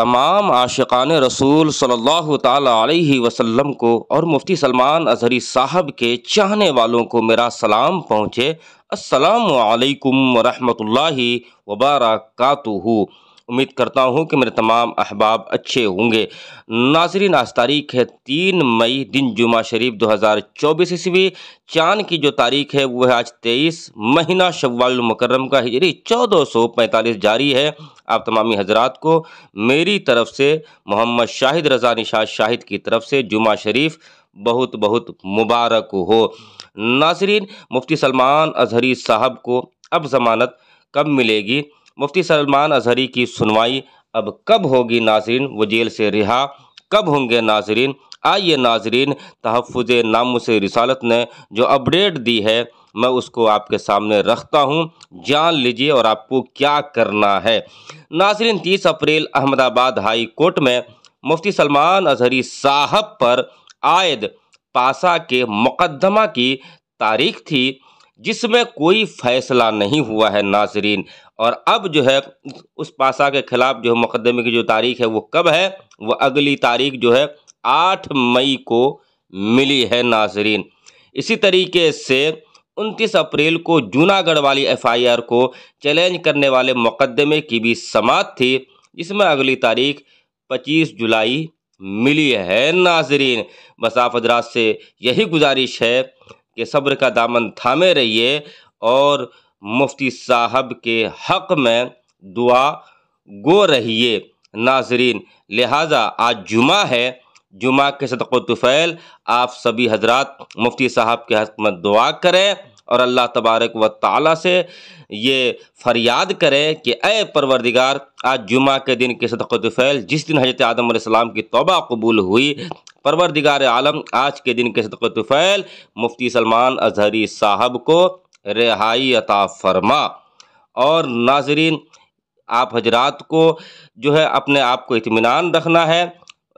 تمام عاشقان رسول صلی اللہ تعالی علیہ وسلم کو اور مفتی سلمان اظہری صاحب کے چاہنے والوں کو میرا سلام پہنچے السلام علیکم ورحمۃ اللہ وبرکاتہو امید کرتا ہوں کہ میرے تمام احباب اچھے ہوں گے ناظرین آج تاریخ ہے تین مئی دن جمعہ شریف دو ہزار چوبیس عیسوی چاند کی جو تاریخ ہے وہ ہے آج تیئیس مہینہ شوال المکرم کا ہجری چودہ سو پینتالیس جاری ہے آپ تمامی حضرات کو میری طرف سے محمد شاہد رضا نشاہ شاہد کی طرف سے جمعہ شریف بہت بہت مبارک ہو ناظرین مفتی سلمان اظہری صاحب کو اب ضمانت کب ملے گی مفتی سلمان اظہری کی سنوائی اب کب ہوگی ناظرین وہ جیل سے رہا کب ہوں گے ناظرین آئیے ناظرین تحفظ نام سے رسالت نے جو اپڈیٹ دی ہے میں اس کو آپ کے سامنے رکھتا ہوں جان لیجئے اور آپ کو کیا کرنا ہے ناظرین تیس اپریل احمد آباد ہائی کورٹ میں مفتی سلمان اظہری صاحب پر عائد پاسا کے مقدمہ کی تاریخ تھی جس میں کوئی فیصلہ نہیں ہوا ہے ناظرین اور اب جو ہے اس پاسا کے خلاف جو ہے مقدمے کی جو تاریخ ہے وہ کب ہے وہ اگلی تاریخ جو ہے آٹھ مئی کو ملی ہے ناظرین اسی طریقے سے انتیس اپریل کو جونا گڑھ والی ایف آئی آر کو چیلنج کرنے والے مقدمے کی بھی سماعت تھی جس میں اگلی تاریخ پچیس جولائی ملی ہے ناظرین آپ حضرات سے یہی گزارش ہے کہ صبر کا دامن تھامے رہیے اور مفتی صاحب کے حق میں دعا گو رہیے ناظرین لہٰذا آج جمعہ ہے جمعہ کے صدق و طفیل آپ سبھی حضرات مفتی صاحب کے حق میں دعا کریں اور اللہ تبارک و تعالیٰ سے یہ فریاد کرے کہ اے پروردگار آج جمعہ کے دن کے و فعیل جس دن حضرت آدم علیہ السلام کی توبہ قبول ہوئی پروردگار عالم آج کے دن کے و فعل مفتی سلمان اظہری صاحب کو رہائی عطا فرما اور ناظرین آپ حضرات کو جو ہے اپنے آپ کو اطمینان رکھنا ہے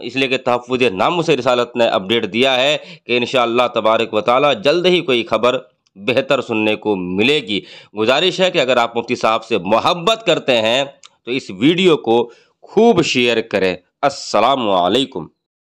اس لیے کہ تحفظ نام اسے سے رسالت نے اپڈیٹ دیا ہے کہ انشاءاللہ تبارک و تعالی جلد ہی کوئی خبر بہتر سننے کو ملے گی گزارش ہے کہ اگر آپ مفتی صاحب سے محبت کرتے ہیں تو اس ویڈیو کو خوب شیئر کریں السلام علیکم